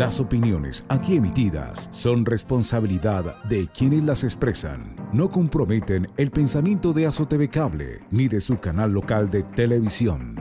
Las opiniones aquí emitidas son responsabilidad de quienes las expresan. No comprometen el pensamiento de Azoteve Cable ni de su canal local de televisión.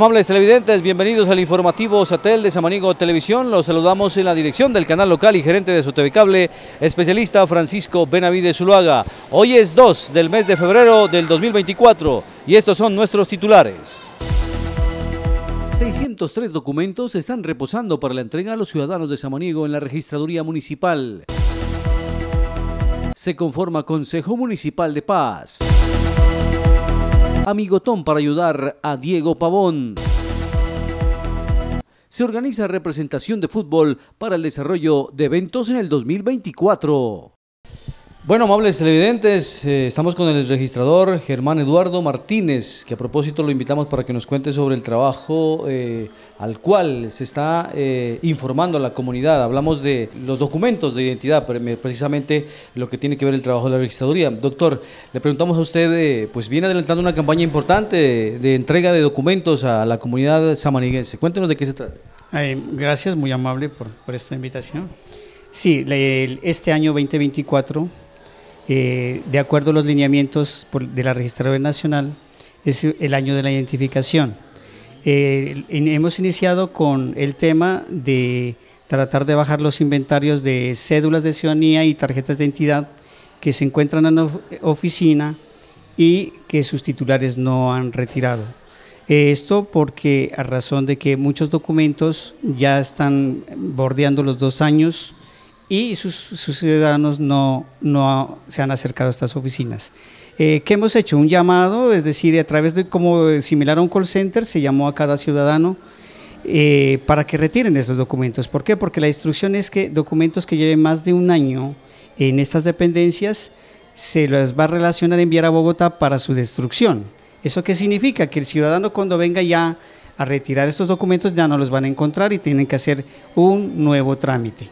Amables televidentes, bienvenidos al informativo Satel de Samaniego Televisión. Los saludamos en la dirección del canal local y gerente de Cable, especialista Francisco Benavides Zuluaga. Hoy es 2 del mes de febrero del 2024 y estos son nuestros titulares. 603 documentos están reposando para la entrega a los ciudadanos de Samaniego en la Registraduría Municipal. Se conforma Consejo Municipal de Paz amigotón para ayudar a Diego Pavón. Se organiza representación de fútbol para el desarrollo de eventos en el 2024. Bueno, amables televidentes, eh, estamos con el registrador Germán Eduardo Martínez, que a propósito lo invitamos para que nos cuente sobre el trabajo eh, al cual se está eh, informando a la comunidad. Hablamos de los documentos de identidad, precisamente lo que tiene que ver el trabajo de la registraduría. Doctor, le preguntamos a usted, eh, pues viene adelantando una campaña importante de, entrega de documentos a la comunidad samaniguense. Cuéntenos de qué se trata. gracias, muy amable por, esta invitación. Sí, este año 2024, eh, de acuerdo a los lineamientos de la Registraduría Nacional, es el año de la identificación eh, hemos iniciado con el tema de tratar de bajar los inventarios de cédulas de ciudadanía y tarjetas de entidad que se encuentran en la oficina y que sus titulares no han retirado. Eh, esto porque a razón de que muchos documentos ya están bordeando los dos años y sus, ciudadanos no se han acercado a estas oficinas. Eh, ¿Qué hemos hecho? Un llamado, es decir, a través de como similar a un call center, se llamó a cada ciudadano eh, para que retiren esos documentos. ¿Por qué? Porque la instrucción es que documentos que lleven más de un año en estas dependencias se los va a relacionar enviar a Bogotá para su destrucción. ¿Eso qué significa? Que el ciudadano cuando venga ya a retirar estos documentos ya no los van a encontrar y tienen que hacer un nuevo trámite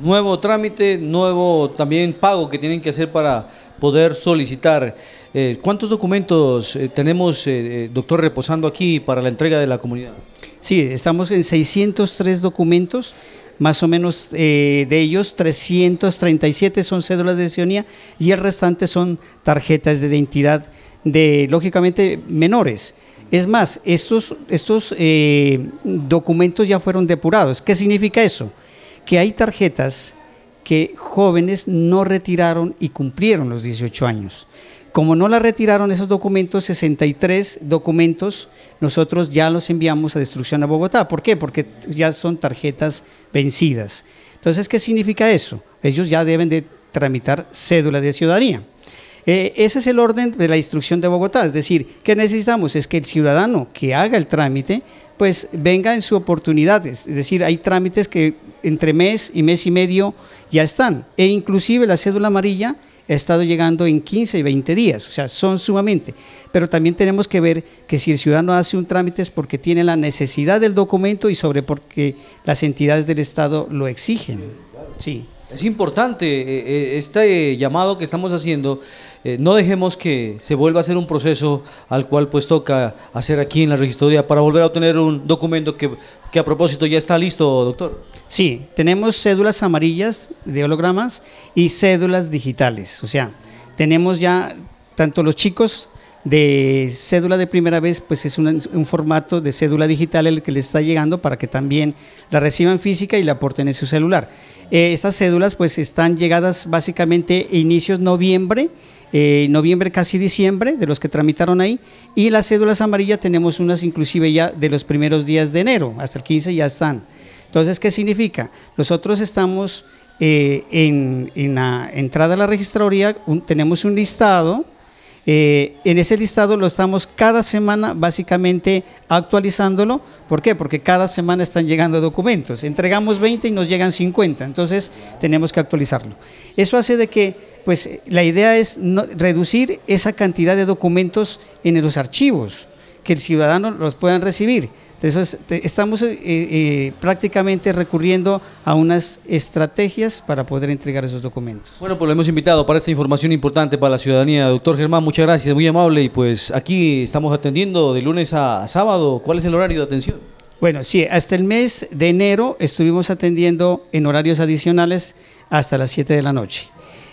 nuevo trámite, nuevo también pago que tienen que hacer para poder solicitar. Eh, ¿Cuántos documentos eh, tenemos, eh, doctor, reposando aquí para la entrega de la comunidad? Sí, estamos en 603 documentos, más o menos de ellos 337 son cédulas de ciudadanía y el restante son tarjetas de identidad de, lógicamente, menores. Es más, estos, estos documentos ya fueron depurados. ¿Qué significa eso? que hay tarjetas que jóvenes no retiraron y cumplieron los 18 años. Como no la retiraron esos documentos, 63 documentos, nosotros ya los enviamos a destrucción a Bogotá. ¿Por qué? Porque ya son tarjetas vencidas. Entonces, ¿qué significa eso? Ellos ya deben de tramitar cédula de ciudadanía. Eh, ese es el orden de la instrucción de Bogotá, es decir, ¿qué necesitamos? Es que el ciudadano que haga el trámite, pues venga en su oportunidad, es decir, hay trámites que entre mes y mes y medio ya están. E inclusive la cédula amarilla ha estado llegando en 15 y 20 días, o sea, son sumamente. Pero también tenemos que ver que si el ciudadano hace un trámite es porque tiene la necesidad del documento y sobre porque las entidades del Estado lo exigen. Sí. Es importante eh, eh, este llamado que estamos haciendo. Eh, no dejemos que se vuelva a hacer un proceso al cual pues toca hacer aquí en la registraduría para volver a obtener un documento que, que a propósito ya está listo, doctor. Sí, tenemos cédulas amarillas de hologramas y cédulas digitales. O sea, tenemos ya tanto los chicos de cédula de primera vez, pues es un, formato de cédula digital el que le está llegando para que también la reciban física y la aporten en su celular. Eh, estas cédulas pues están llegadas básicamente inicios noviembre, eh, noviembre casi diciembre de los que tramitaron ahí y las cédulas amarillas tenemos unas inclusive ya de los primeros días de enero, hasta el 15 ya están. Entonces, ¿qué significa? Nosotros estamos eh, en, la entrada a la registraduría, tenemos un listado, eh, en ese listado lo estamos cada semana básicamente actualizándolo. ¿Por qué? Porque cada semana están llegando documentos. Entregamos 20 y nos llegan 50, entonces tenemos que actualizarlo. Eso hace de que pues la idea es reducir esa cantidad de documentos en los archivos, que el ciudadano los pueda recibir. Entonces, estamos eh, eh, prácticamente recurriendo a unas estrategias para poder entregar esos documentos. Bueno, pues lo hemos invitado para esta información importante para la ciudadanía. Doctor Germán, muchas gracias, muy amable. Y pues aquí estamos atendiendo de lunes a sábado. ¿Cuál es el horario de atención? Bueno, sí, hasta el mes de enero estuvimos atendiendo en horarios adicionales hasta las 7 de la noche.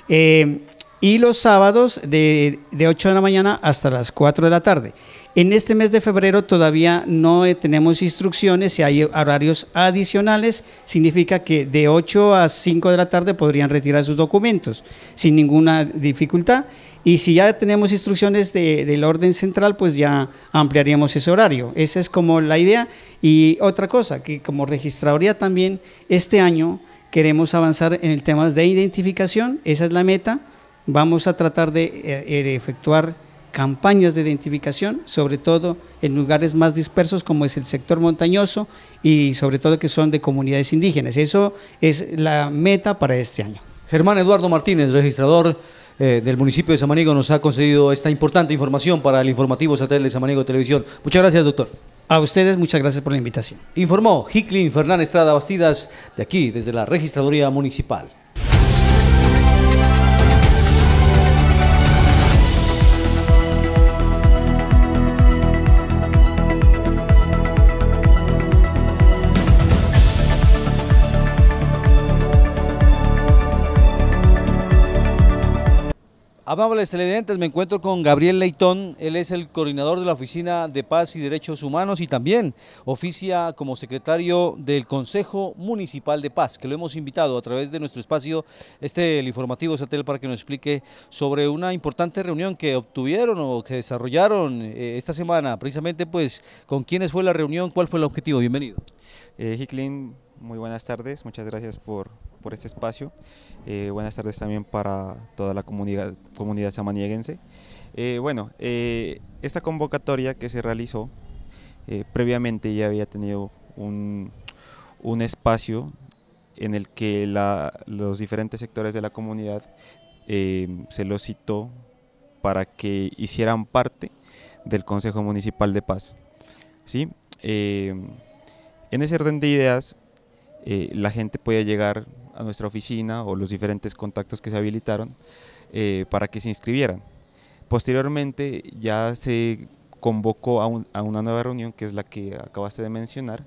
Eh, y los sábados de, de 8 de la mañana hasta las 4 de la tarde. En este mes de febrero todavía no eh, tenemos instrucciones, si hay horarios adicionales, significa que de 8 a 5 de la tarde podrían retirar sus documentos sin ninguna dificultad. Y si ya tenemos instrucciones del orden central, pues ya ampliaríamos ese horario. Esa es como la idea. Y otra cosa, que como registraduría también este año queremos avanzar en el tema de identificación, esa es la meta vamos a tratar eh, eh, de efectuar campañas de identificación, sobre todo en lugares más dispersos como es el sector montañoso y sobre todo que son de comunidades indígenas. Eso es la meta para este año. Germán Eduardo Martínez, registrador eh, del municipio de Samanigo, nos ha concedido esta importante información para el informativo satélite de Samanigo Televisión. Muchas gracias, doctor. A ustedes muchas gracias por la invitación. Informó Hicklin Fernández Estrada Bastidas de aquí, desde la Registraduría Municipal. Amables televidentes, me encuentro con Gabriel Leitón, él es el coordinador de la Oficina de Paz y Derechos Humanos y también oficia como secretario del Consejo Municipal de Paz, que lo hemos invitado a través de nuestro espacio, este el informativo Satel, para que nos explique sobre una importante reunión que obtuvieron o que desarrollaron eh, esta semana, precisamente pues con quiénes fue la reunión, cuál fue el objetivo. Bienvenido. Hicklin, eh, muy buenas tardes, muchas gracias por, este espacio. Eh, buenas tardes también para toda la comunidad, comunidad samanieguense. Eh, bueno, eh, esta convocatoria que se realizó previamente ya había tenido un, un espacio en el que la, los diferentes sectores de la comunidad se los citó para que hicieran parte del Consejo Municipal de Paz. ¿sí? en ese orden de ideas, eh, la gente podía llegar a nuestra oficina o los diferentes contactos que se habilitaron eh, para que se inscribieran. Posteriormente ya se convocó a, una nueva reunión que es la que acabaste de mencionar,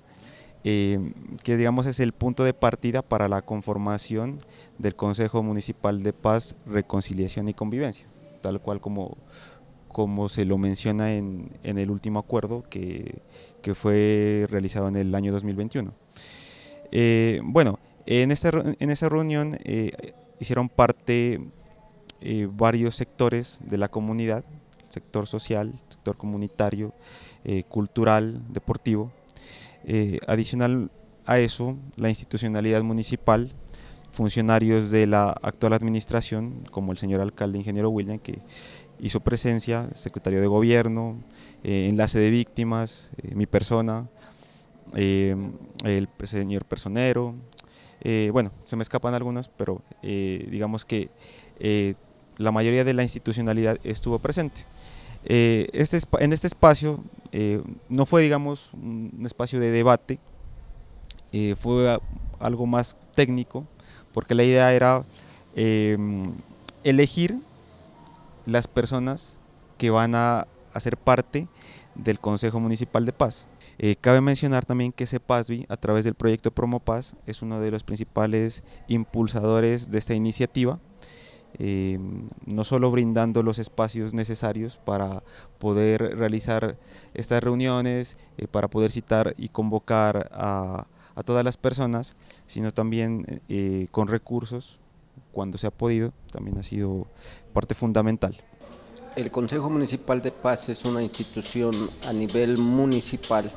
eh, que digamos es el punto de partida para la conformación del Consejo Municipal de Paz, Reconciliación y Convivencia, tal cual como, como se lo menciona en, el último acuerdo que, que fue realizado en el año 2021. Eh, bueno, en, esa reunión eh, hicieron parte eh, varios sectores de la comunidad, sector social, sector comunitario, cultural, deportivo. adicional a eso, la institucionalidad municipal, funcionarios de la actual administración, como el señor alcalde ingeniero William, que hizo presencia, secretario de gobierno, enlace de víctimas, mi persona, Em, el señor personero, eh, bueno, se me escapan algunas, pero eh, digamos que eh, la mayoría de la institucionalidad estuvo presente. este, en este espacio no fue, digamos, un espacio de debate, fue algo más técnico, porque la idea era em, elegir las personas que van a hacer parte del Consejo Municipal de Paz. Eh, cabe mencionar también que CEPASBI, a través del proyecto PromoPaz, es uno de los principales impulsadores de esta iniciativa, eh, no solo brindando los espacios necesarios para poder realizar estas reuniones, eh, para poder citar y convocar a todas las personas, sino también con recursos cuando se ha podido, también ha sido parte fundamental el Consejo Municipal de Paz es una institución a nivel municipal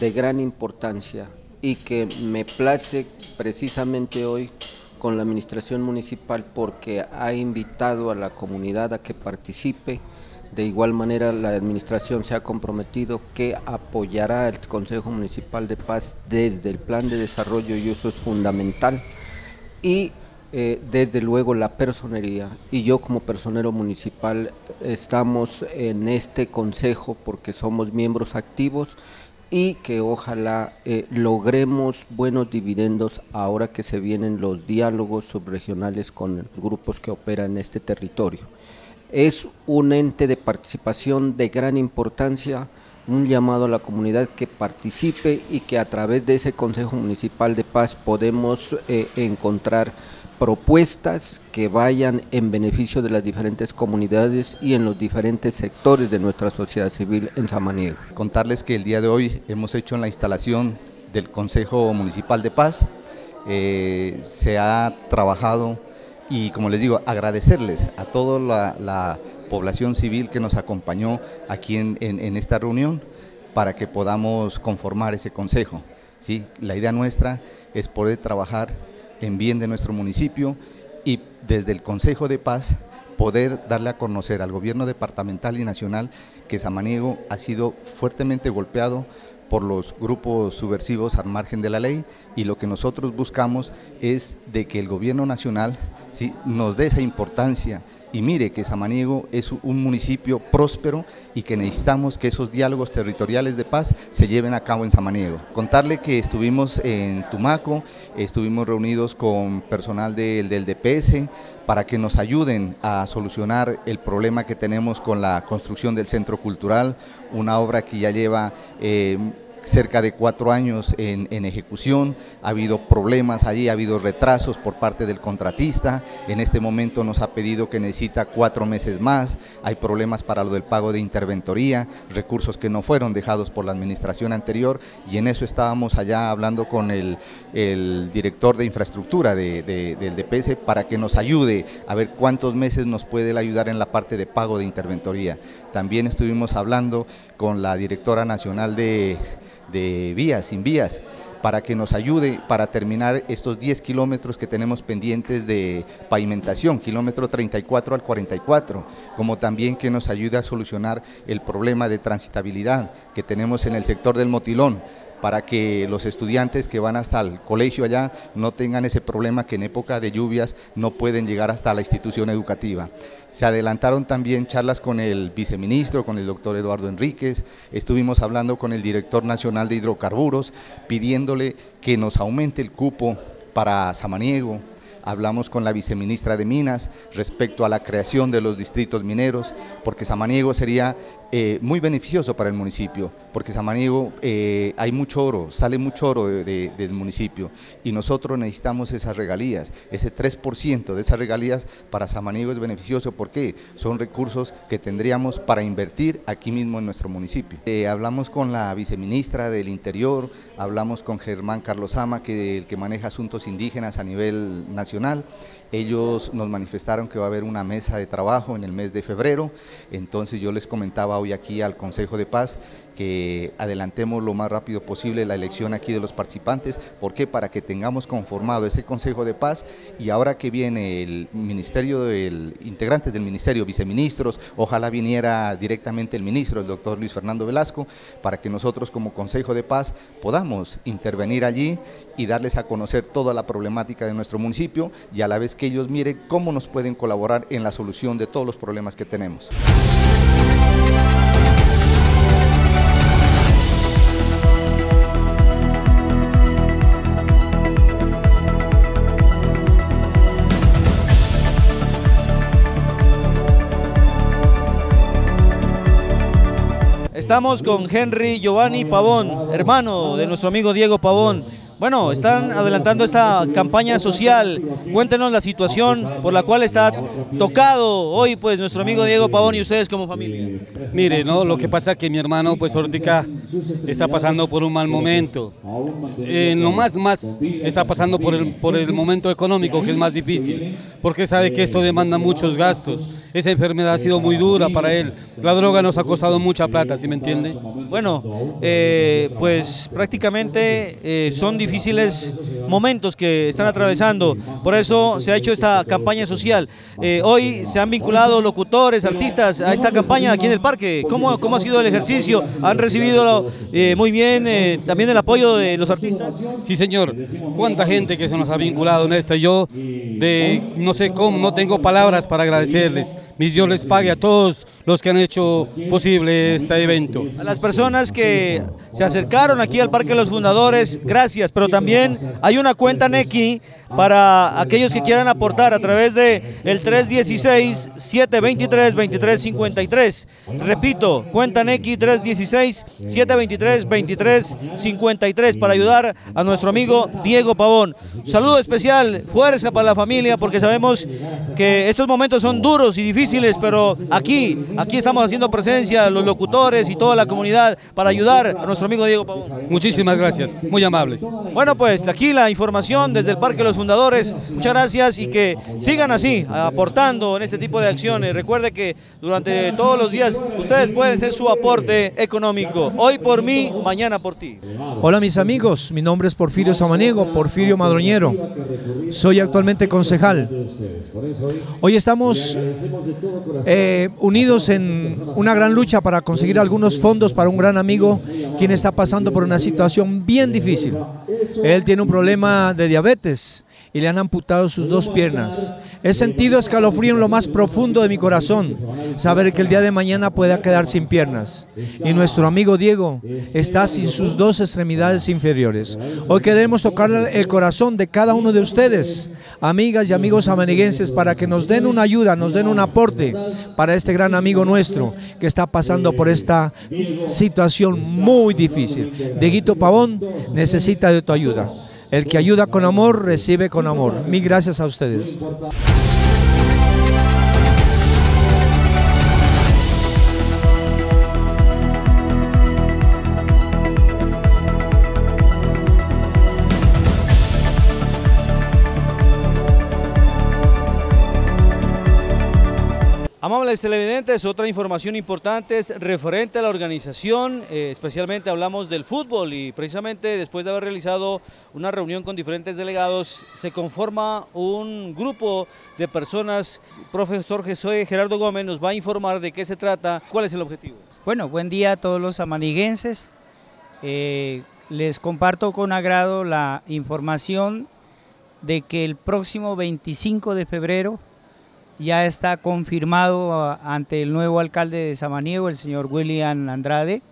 de gran importancia y que me place precisamente hoy con la administración municipal porque ha invitado a la comunidad a que participe. De igual manera la administración se ha comprometido que apoyará al Consejo Municipal de Paz desde el plan de desarrollo y eso es fundamental. Y eh, desde luego la personería y yo como personero municipal estamos en este consejo porque somos miembros activos y que ojalá eh, logremos buenos dividendos ahora que se vienen los diálogos subregionales con los grupos que operan en este territorio. Es un ente de participación de gran importancia, un llamado a la comunidad que participe y que a través de ese Consejo Municipal de Paz podemos eh, encontrar propuestas que vayan en beneficio de las diferentes comunidades y en los diferentes sectores de nuestra sociedad civil en Samaniego. Contarles que el día de hoy hemos hecho en la instalación del Consejo Municipal de Paz, eh, se ha trabajado y como les digo, agradecerles a toda la, población civil que nos acompañó aquí en, en esta reunión para que podamos conformar ese consejo. ¿sí? La idea nuestra es poder trabajar en bien de nuestro municipio y desde el Consejo de Paz poder darle a conocer al gobierno departamental y nacional que Samaniego ha sido fuertemente golpeado por los grupos subversivos al margen de la ley y lo que nosotros buscamos es de que el gobierno nacional si nos dé esa importancia y mire que Samaniego es un municipio próspero y que necesitamos que esos diálogos territoriales de paz se lleven a cabo en Samaniego. Contarle que estuvimos en Tumaco, estuvimos reunidos con personal del, DPS para que nos ayuden a solucionar el problema que tenemos con la construcción del centro cultural, una obra que ya lleva... Eh, cerca de cuatro años en, ejecución, ha habido problemas allí, ha habido retrasos por parte del contratista, en este momento nos ha pedido que necesita cuatro meses más, hay problemas para lo del pago de interventoría, recursos que no fueron dejados por la administración anterior y en eso estábamos allá hablando con el, director de infraestructura de, del DPS para que nos ayude a ver cuántos meses nos puede ayudar en la parte de pago de interventoría. También estuvimos hablando con la directora nacional de de vías, sin vías, para que nos ayude para terminar estos 10 kilómetros que tenemos pendientes de pavimentación, kilómetro 34 al 44, como también que nos ayude a solucionar el problema de transitabilidad que tenemos en el sector del Motilón para que los estudiantes que van hasta el colegio allá no tengan ese problema que en época de lluvias no pueden llegar hasta la institución educativa. Se adelantaron también charlas con el viceministro, con el doctor Eduardo Enríquez, estuvimos hablando con el director nacional de hidrocarburos, pidiéndole que nos aumente el cupo para Samaniego, hablamos con la viceministra de Minas respecto a la creación de los distritos mineros, porque Samaniego sería eh, muy beneficioso para el municipio, porque Samaniego eh, hay mucho oro, sale mucho oro del municipio y nosotros necesitamos esas regalías, ese 3% de esas regalías para Samaniego es beneficioso porque son recursos que tendríamos para invertir aquí mismo en nuestro municipio. Eh, hablamos con la viceministra del Interior, hablamos con Germán Carlos Ama, que el que maneja asuntos indígenas a nivel nacional ellos nos manifestaron que va a haber una mesa de trabajo en el mes de febrero, entonces yo les comentaba hoy aquí al Consejo de Paz que adelantemos lo más rápido posible la elección aquí de los participantes, ¿por qué? Para que tengamos conformado ese Consejo de Paz y ahora que viene el Ministerio, el, integrantes del Ministerio, viceministros, ojalá viniera directamente el ministro, el doctor Luis Fernando Velasco, para que nosotros como Consejo de Paz podamos intervenir allí y darles a conocer toda la problemática de nuestro municipio y a la vez que ellos miren cómo nos pueden colaborar en la solución de todos los problemas que tenemos. Estamos con Henry Giovanni Pavón, hermano de nuestro amigo Diego Pavón. Bueno, están adelantando esta campaña social. Cuéntenos la situación por la cual está tocado hoy pues nuestro amigo Diego Pavón y ustedes como familia. Mire, no, lo que pasa es que mi hermano pues Ortica está pasando por un mal momento. Eh, no más más está pasando por el, por el momento económico que es más difícil, porque sabe que esto demanda muchos gastos. Esa enfermedad ha sido muy dura para él. La droga nos ha costado mucha plata, ¿sí me entiende? Bueno, eh, pues prácticamente eh, son difíciles momentos que están atravesando. Por eso se ha hecho esta campaña social. Eh, hoy se han vinculado locutores, artistas a esta campaña aquí en el parque. ¿Cómo, cómo ha sido el ejercicio? ¿Han recibido eh, muy bien eh, también el apoyo de los artistas? Sí, señor. ¿Cuánta gente que se nos ha vinculado en esta? Yo de, no sé cómo, no tengo palabras para agradecerles. Mis Dios les pague a todos los que han hecho posible este evento. A las personas que se acercaron aquí al Parque de los Fundadores, gracias, pero también hay una cuenta NECI para aquellos que quieran aportar a través de el 316-723-2353. Repito, cuenta NECI 316-723-2353 para ayudar a nuestro amigo Diego Pavón. saludo especial, fuerza para la familia, porque sabemos que estos momentos son duros y difíciles, pero aquí Aquí estamos haciendo presencia, los locutores y toda la comunidad para ayudar a nuestro amigo Diego Pavón. Muchísimas gracias, muy amables. Bueno, pues aquí la información desde el Parque de los Fundadores. Muchas gracias y que sigan así, aportando en este tipo de acciones. Recuerde que durante todos los días ustedes pueden ser su aporte económico. Hoy por mí, mañana por ti. Hola mis amigos, mi nombre es Porfirio Samaniego, Porfirio Madroñero. Soy actualmente concejal. Hoy estamos eh, unidos en una gran lucha para conseguir algunos fondos para un gran amigo quien está pasando por una situación bien difícil. Él tiene un problema de diabetes y le han amputado sus dos piernas. He sentido escalofrío en lo más profundo de mi corazón, saber que el día de mañana pueda quedar sin piernas. Y nuestro amigo Diego está sin sus dos extremidades inferiores. Hoy queremos tocar el corazón de cada uno de ustedes, amigas y amigos amaniguenses, para que nos den una ayuda, nos den un aporte para este gran amigo nuestro que está pasando por esta situación muy difícil. Dieguito Pavón necesita de tu ayuda. El que ayuda con amor, recibe con amor. Mil gracias a ustedes. amables televidentes, otra información importante es referente a la organización, eh, especialmente hablamos del fútbol y precisamente después de haber realizado una reunión con diferentes delegados, se conforma un grupo de personas. Profesor José Gerardo Gómez nos va a informar de qué se trata, cuál es el objetivo. Bueno, buen día a todos los amaniguenses. Eh, les comparto con agrado la información de que el próximo 25 de febrero ya está confirmado ah, ante el nuevo alcalde de Samaniego, el señor William Andrade,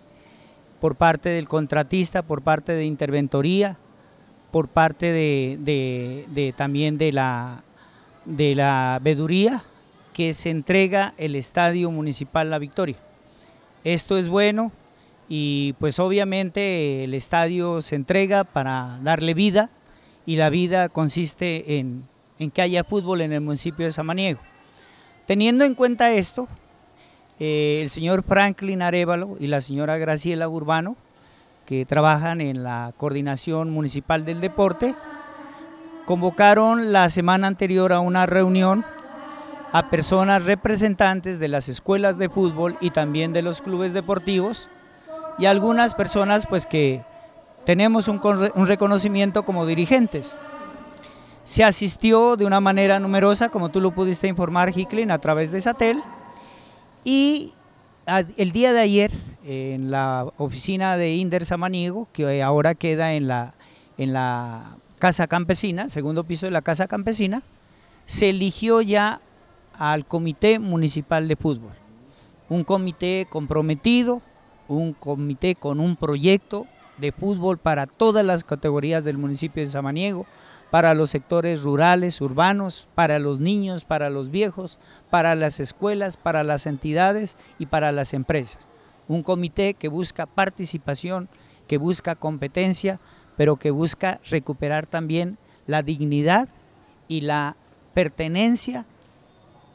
por parte del contratista, por parte de Interventoría, por parte de, también de la, de la veduría, que se entrega el Estadio Municipal La Victoria. Esto es bueno y pues obviamente el estadio se entrega para darle vida y la vida consiste en, en que haya fútbol en el municipio de Samaniego. Teniendo en cuenta esto, eh, el señor Franklin Arevalo y la señora Graciela Urbano, que trabajan en la Coordinación Municipal del Deporte, convocaron la semana anterior a una reunión a personas representantes de las escuelas de fútbol y también de los clubes deportivos y algunas personas pues que tenemos un reconocimiento como dirigentes. Se asistió de una manera numerosa, como tú lo pudiste informar, Hicklin, a través de Satel. Y el día de ayer, en la oficina de Inder Samaniego, que ahora queda en la, en la Casa Campesina, segundo piso de la Casa Campesina, se eligió ya al Comité Municipal de Fútbol. Un comité comprometido, un comité con un proyecto de fútbol para todas las categorías del municipio de Samaniego, para los sectores rurales, urbanos, para los niños, para los viejos, para las escuelas, para las entidades y para las empresas. Un comité que busca participación, que busca competencia, pero que busca recuperar también la dignidad y la pertenencia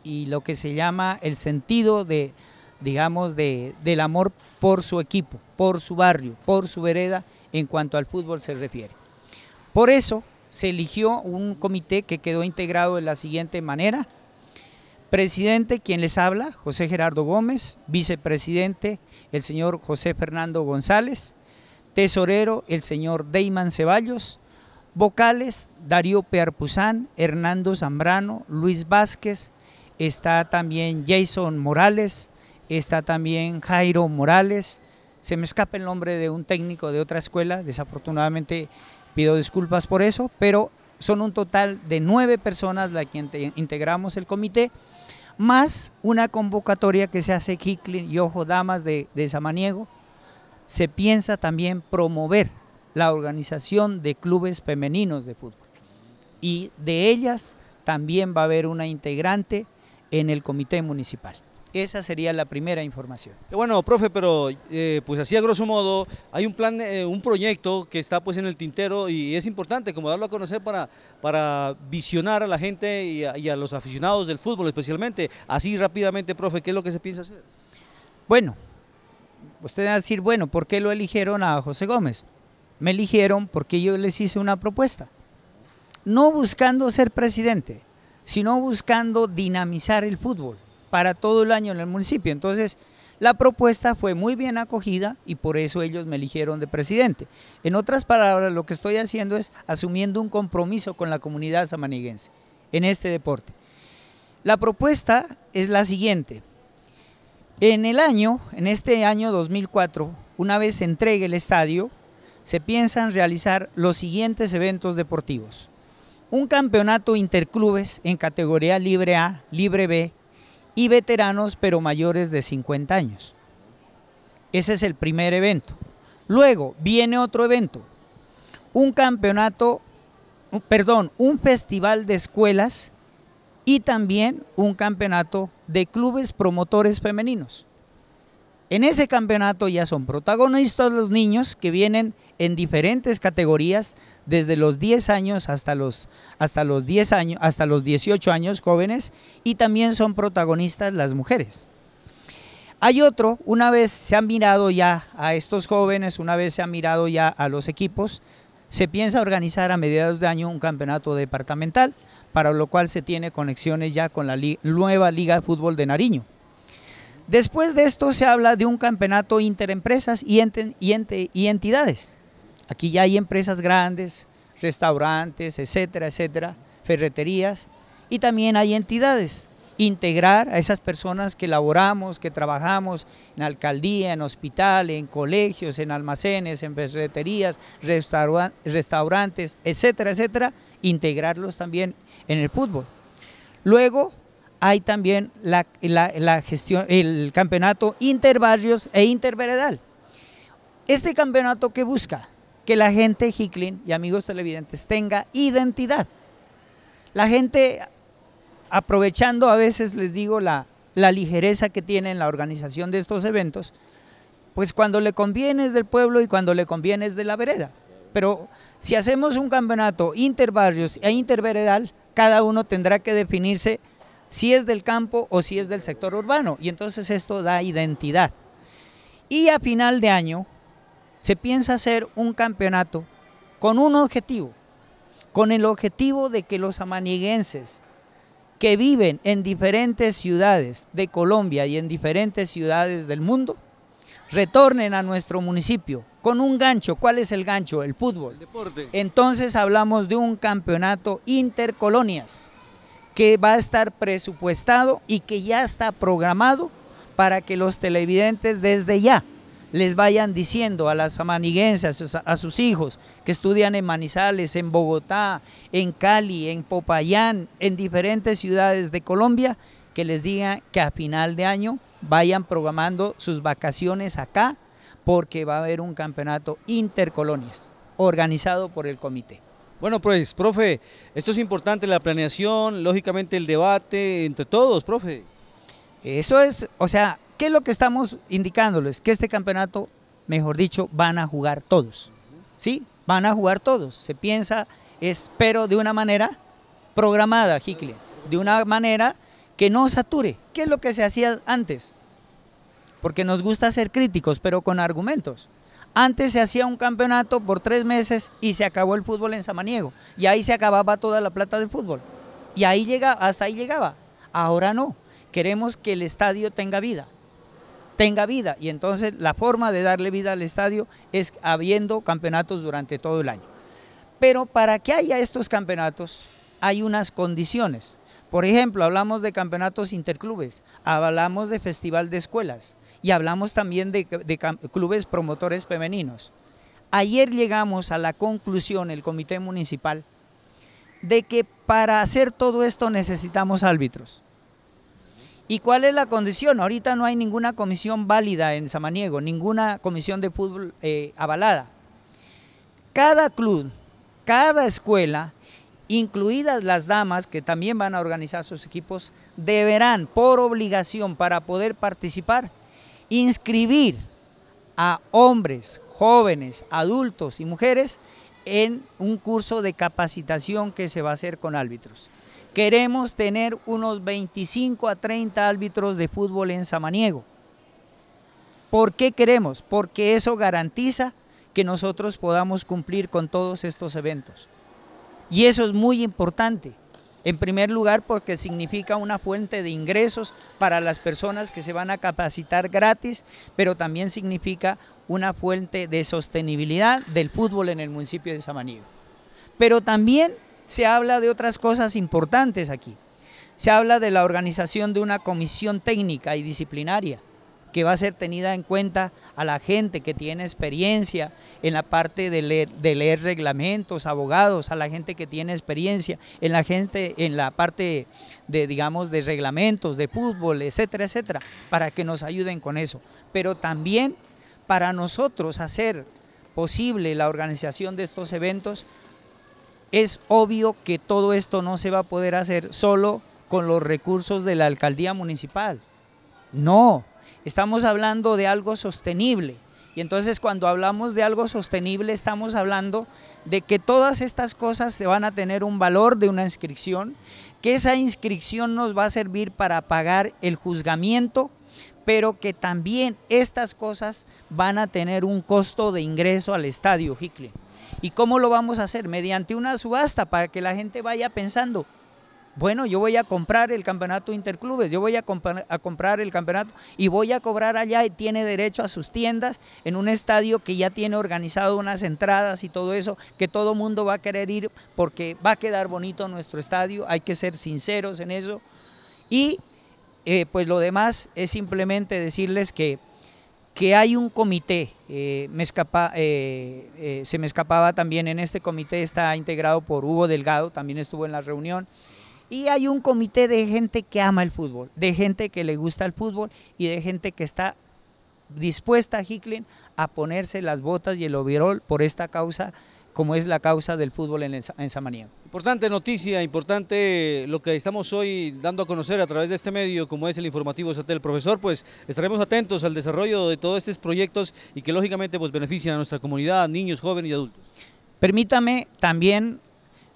y lo que se llama el sentido de, digamos, del amor por su equipo, por su barrio, por su vereda en cuanto al fútbol se refiere. Por eso se eligió un comité que quedó integrado de la siguiente manera. Presidente, quien les habla, José Gerardo Gómez, vicepresidente, el señor José Fernando González, tesorero, el señor Deyman Ceballos, vocales, Darío Pearpuzán, Hernando Zambrano, Luis Vázquez, está también Jason Morales, está también Jairo Morales, se me escapa el nombre de un técnico de otra escuela, desafortunadamente Pido disculpas por eso, pero son un total de nueve personas las que integramos el comité, más una convocatoria que se hace Hicklin y Ojo Damas de Samaniego. Se piensa también promover la organización de clubes femeninos de fútbol. Y de ellas también va a haber una integrante en el comité municipal. Esa sería la primera información. Bueno, profe, pero eh, pues así a grosso modo, hay un plan, eh, un proyecto que está pues en el tintero y es importante como darlo a conocer para, para visionar a la gente y a, los aficionados del fútbol especialmente. Así rápidamente, profe, ¿qué es lo que se piensa hacer? Bueno, usted va a decir, bueno, ¿por qué lo eligieron a José Gómez? Me eligieron porque yo les hice una propuesta. No buscando ser presidente, sino buscando dinamizar el fútbol para todo el año en el municipio. Entonces, la propuesta fue muy bien acogida y por eso ellos me eligieron de presidente. En otras palabras, lo que estoy haciendo es asumiendo un compromiso con la comunidad samaniguense en este deporte. La propuesta es la siguiente. En el año, en este año 2004, una vez se entregue el estadio, se piensan realizar los siguientes eventos deportivos. Un campeonato interclubes en categoría libre A, libre B, y veteranos pero mayores de 50 años. Ese es el primer evento. Luego viene otro evento, un campeonato, perdón, un festival de escuelas y también un campeonato de clubes promotores femeninos. En ese campeonato ya son protagonistas los niños que vienen en diferentes categorías, desde los 10 años hasta los, hasta los 10 años, hasta los 18 años jóvenes, y también son protagonistas las mujeres. Hay otro, una vez se han mirado ya a estos jóvenes, una vez se han mirado ya a los equipos, se piensa organizar a mediados de año un campeonato departamental, para lo cual se tiene conexiones ya con la nueva Liga de Fútbol de Nariño. Después de esto se habla de un campeonato interempresas y, y, ente, y entidades. Aquí ya hay empresas grandes, restaurantes, etcétera, etcétera, ferreterías y también hay entidades. Integrar a esas personas que laboramos, que trabajamos en alcaldía, en hospital, en colegios, en almacenes, en ferreterías, restaurantes, etcétera, etcétera, integrarlos también en el fútbol. Luego hay también la, gestión, el campeonato interbarrios e interveredal. Este campeonato que busca que la gente Hicklin y amigos televidentes tenga identidad. La gente, aprovechando a veces, les digo, la, la ligereza que tiene en la organización de estos eventos, pues cuando le conviene es del pueblo y cuando le conviene es de la vereda. Pero si hacemos un campeonato interbarrios e interveredal, cada uno tendrá que definirse si es del campo o si es del sector urbano. Y entonces esto da identidad. Y a final de año se piensa hacer un campeonato con un objetivo, con el objetivo de que los amaniguenses que viven en diferentes ciudades de Colombia y en diferentes ciudades del mundo, retornen a nuestro municipio con un gancho. ¿Cuál es el gancho? El fútbol. deporte. Entonces hablamos de un campeonato intercolonias que va a estar presupuestado y que ya está programado para que los televidentes desde ya les vayan diciendo a las amaniguenses, a sus hijos que estudian en Manizales, en Bogotá, en Cali, en Popayán, en diferentes ciudades de Colombia, que les digan que a final de año vayan programando sus vacaciones acá porque va a haber un campeonato intercolonias organizado por el comité. Bueno, pues, profe, esto es importante, la planeación, lógicamente el debate entre todos, profe. Eso es, o sea, ¿qué es lo que estamos indicándoles? Que este campeonato, mejor dicho, van a jugar todos. ¿Sí? Van a jugar todos. Se piensa, espero, de una manera programada, Jicle, de una manera que no sature. ¿Qué es lo que se hacía antes? Porque nos gusta ser críticos, pero con argumentos. Antes se hacía un campeonato por tres meses y se acabó el fútbol en Samaniego. Y ahí se acababa toda la plata del fútbol. Y ahí llega, hasta ahí llegaba. Ahora no. Queremos que el estadio tenga vida. Tenga vida. Y entonces la forma de darle vida al estadio es habiendo campeonatos durante todo el año. Pero para que haya estos campeonatos hay unas condiciones. Por ejemplo, hablamos de campeonatos interclubes, hablamos de festival de escuelas y hablamos también de, clubes promotores femeninos. Ayer llegamos a la conclusión, el comité municipal, de que para hacer todo esto necesitamos árbitros. ¿Y cuál es la condición? Ahorita no hay ninguna comisión válida en Samaniego, ninguna comisión de fútbol eh, avalada. Cada club, cada escuela incluidas las damas que también van a organizar sus equipos, deberán por obligación para poder participar inscribir a hombres, jóvenes, adultos y mujeres en un curso de capacitación que se va a hacer con árbitros. Queremos tener unos 25 a 30 árbitros de fútbol en Samaniego. ¿Por qué queremos? Porque eso garantiza que nosotros podamos cumplir con todos estos eventos. Y eso es muy importante. En primer lugar, porque significa una fuente de ingresos para las personas que se van a capacitar gratis, pero también significa una fuente de sostenibilidad del fútbol en el municipio de Samaniego. Pero también se habla de otras cosas importantes aquí. Se habla de la organización de una comisión técnica y disciplinaria que va a ser tenida en cuenta a la gente que tiene experiencia en la parte de leer, reglamentos, abogados, a la gente que tiene experiencia en la gente en la parte de digamos de reglamentos, de fútbol, etcétera, etcétera, para que nos ayuden con eso, pero también para nosotros hacer posible la organización de estos eventos es obvio que todo esto no se va a poder hacer solo con los recursos de la alcaldía municipal. No, Estamos hablando de algo sostenible. Y entonces cuando hablamos de algo sostenible estamos hablando de que todas estas cosas se van a tener un valor de una inscripción, que esa inscripción nos va a servir para pagar el juzgamiento, pero que también estas cosas van a tener un costo de ingreso al estadio hickley ¿Y cómo lo vamos a hacer? Mediante una subasta para que la gente vaya pensando, bueno, yo voy a comprar el campeonato interclubes, yo voy a, comprar el campeonato y voy a cobrar allá y tiene derecho a sus tiendas en un estadio que ya tiene organizado unas entradas y todo eso, que todo mundo va a querer ir porque va a quedar bonito nuestro estadio, hay que ser sinceros en eso. Y eh, pues lo demás es simplemente decirles que que hay un comité, eh, eh, se me escapaba también en este comité, está integrado por Hugo Delgado, también estuvo en la reunión, y hay un comité de gente que ama el fútbol, de gente que le gusta el fútbol y de gente que está dispuesta, Hicklin, a ponerse las botas y el overol por esta causa como es la causa del fútbol en, en Importante noticia, importante lo que estamos hoy dando a conocer a través de este medio, como es el informativo Satel. Profesor, pues estaremos atentos al desarrollo de todos estos proyectos y que lógicamente pues, benefician a nuestra comunidad, niños, jóvenes y adultos. Permítame también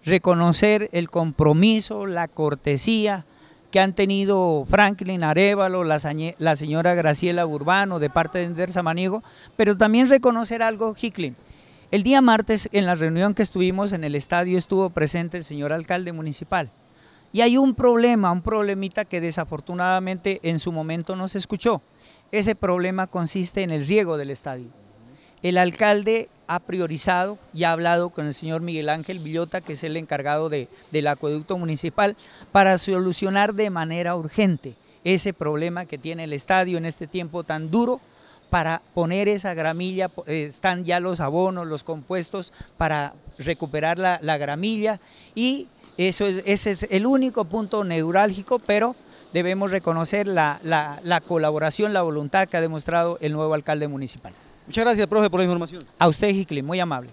reconocer el compromiso, la cortesía que han tenido Franklin Arevalo, la, señora Graciela Urbano de parte de Ender Samaniego, pero también reconocer algo, Hicklin. El día martes, en la reunión que estuvimos en el estadio, estuvo presente el señor alcalde municipal. Y hay un problema, un problemita que desafortunadamente en su momento no se escuchó. Ese problema consiste en el riego del estadio. El alcalde ha priorizado y ha hablado con el señor Miguel Ángel Villota, que es el encargado del acueducto municipal, para solucionar de manera urgente ese problema que tiene el estadio en este tiempo tan duro para poner esa gramilla, eh, están ya los abonos, los compuestos para recuperar la, gramilla y eso ese es el único punto neurálgico, pero debemos reconocer la colaboración, la voluntad que ha demostrado el nuevo alcalde municipal. Muchas gracias, profe, por la información. A usted, Jicle, muy amable.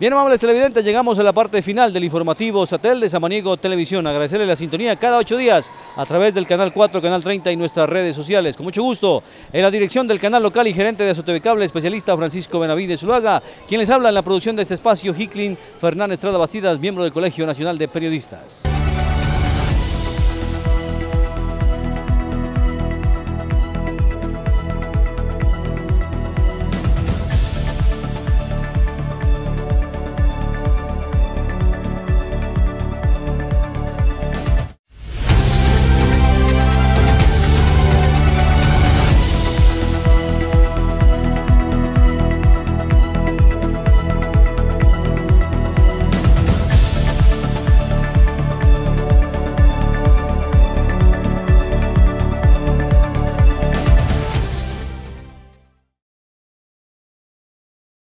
Bien, amables televidentes, llegamos a la parte final del informativo Satel de Samaniego Televisión. Agradecerle la sintonía cada ocho días a través del Canal 4, Canal 30 y nuestras redes sociales. Con mucho gusto, en la dirección del canal local y gerente de Azoteve Cable, especialista Francisco Benavides Zulaga, quien les habla en la producción de este espacio, Hicklin Fernández Estrada Bastidas, miembro del Colegio Nacional de Periodistas.